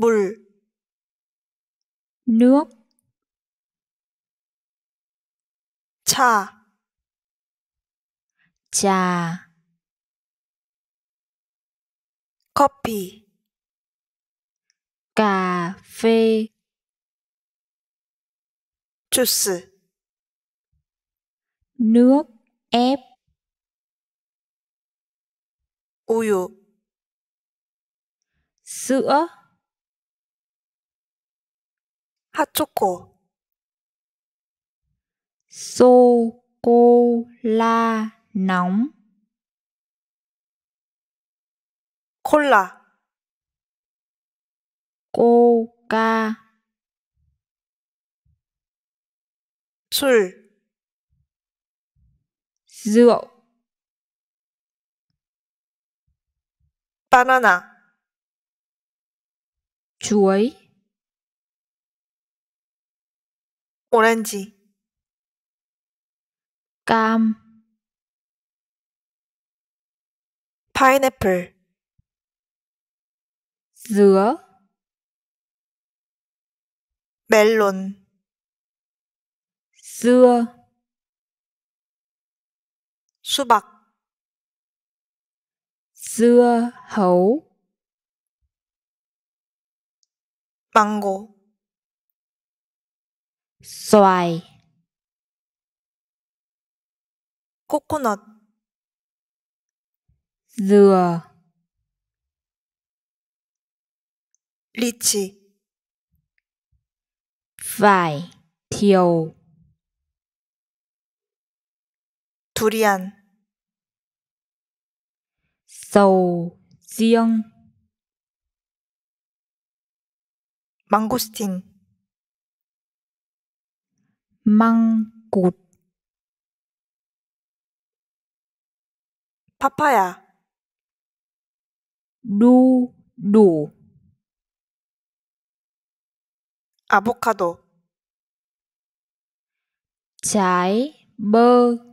물 nước trà trà coffee cà phê juice nước ép uyu sữa Hachoko. Sô cô la nóng. Cola. Coca. 술. rượu. Banana. Chuối. 오렌지 감 파인애플 dứa 멜론 dưa 수박 dưa hấu mango xoài coconut dừa lychee vải thiều durian sầu riêng mangosteen măng cụt papaya đu đủ avocado trái bơ